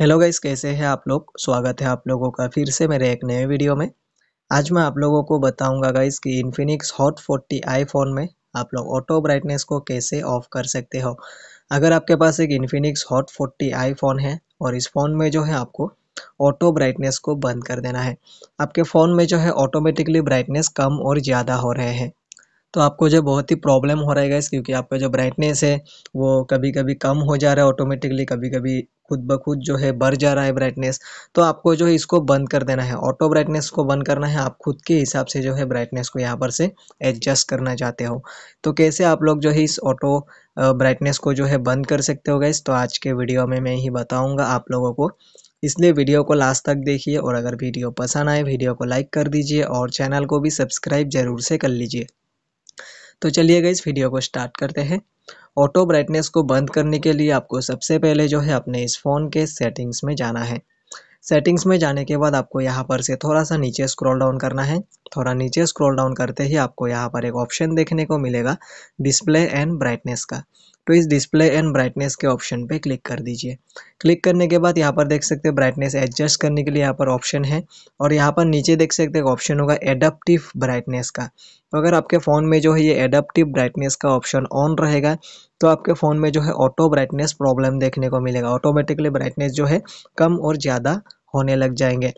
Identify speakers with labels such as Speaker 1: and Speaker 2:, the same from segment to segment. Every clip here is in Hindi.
Speaker 1: हेलो गाइस कैसे हैं आप लोग स्वागत है आप लोगों का फिर से मेरे एक नए वीडियो में आज मैं आप लोगों को बताऊंगा गाइस कि इन्फिनिक्स हॉट आई आईफोन में आप लोग ऑटो ब्राइटनेस को कैसे ऑफ कर सकते हो अगर आपके पास एक इन्फिनिक्स हॉट आई आईफोन है और इस फ़ोन में जो है आपको ऑटो ब्राइटनेस को बंद कर देना है आपके फ़ोन में जो है ऑटोमेटिकली ब्राइटनेस कम और ज़्यादा हो रहे हैं तो आपको जो बहुत ही प्रॉब्लम हो रहा है गैस क्योंकि आपका जो ब्राइटनेस है वो कभी कभी कम हो जा रहा है ऑटोमेटिकली कभी कभी खुद ब खुद जो है बढ़ जा रहा है ब्राइटनेस तो आपको जो है इसको बंद कर देना है ऑटो ब्राइटनेस को बंद करना है आप खुद के हिसाब से जो है ब्राइटनेस को यहाँ पर से एडजस्ट करना चाहते हो तो कैसे आप लोग जो है इस ऑटो ब्राइटनेस को जो है बंद कर सकते हो गैस तो आज के वीडियो में मैं ही बताऊँगा आप लोगों को इसलिए वीडियो को लास्ट तक देखिए और अगर वीडियो पसंद आए वीडियो को लाइक कर दीजिए और चैनल को भी सब्सक्राइब ज़रूर से कर लीजिए तो चलिए इस वीडियो को स्टार्ट करते हैं ऑटो ब्राइटनेस को बंद करने के लिए आपको सबसे पहले जो है अपने इस फ़ोन के सेटिंग्स में जाना है सेटिंग्स में जाने के बाद आपको यहाँ पर से थोड़ा सा नीचे स्क्रॉल डाउन करना है थोड़ा नीचे स्क्रॉल डाउन करते ही आपको यहाँ पर एक ऑप्शन देखने को मिलेगा डिस्प्ले एंड ब्राइटनेस का तो इस डिस्प्ले एंड ब्राइटनेस के ऑप्शन पे क्लिक कर दीजिए क्लिक करने के बाद यहाँ पर देख सकते हैं ब्राइटनेस एडजस्ट करने के लिए यहाँ पर ऑप्शन है और यहाँ पर नीचे देख सकते हैं ऑप्शन होगा एडप्टिव ब्राइटनेस का तो अगर आपके फ़ोन में जो है ये एडप्टिव ब्राइटनेस का ऑप्शन ऑन रहेगा तो आपके फ़ोन में जो है ऑटो ब्राइटनेस प्रॉब्लम देखने को मिलेगा ऑटोमेटिकली ब्राइटनेस जो है कम और ज़्यादा होने लग जाएंगे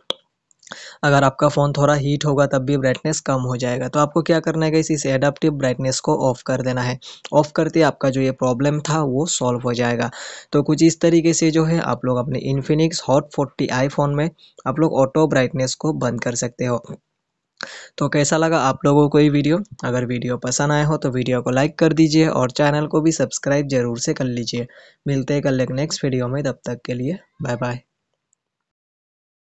Speaker 1: अगर आपका फ़ोन थोड़ा हीट होगा तब भी ब्राइटनेस कम हो जाएगा तो आपको क्या करना है इसी से एडाप्टिव ब्राइटनेस को ऑफ़ कर देना है ऑफ़ करते आपका जो ये प्रॉब्लम था वो सॉल्व हो जाएगा तो कुछ इस तरीके से जो है आप लोग अपने इन्फिनिक्स हॉट फोर्टी आईफोन में आप लोग ऑटो ब्राइटनेस को बंद कर सकते हो तो कैसा लगा आप लोगों को ये वीडियो अगर वीडियो पसंद आया हो तो वीडियो को लाइक कर दीजिए और चैनल को भी सब्सक्राइब जरूर से कर लीजिए मिलते हैं कल एक नेक्स्ट वीडियो में तब तक के लिए बाय बाय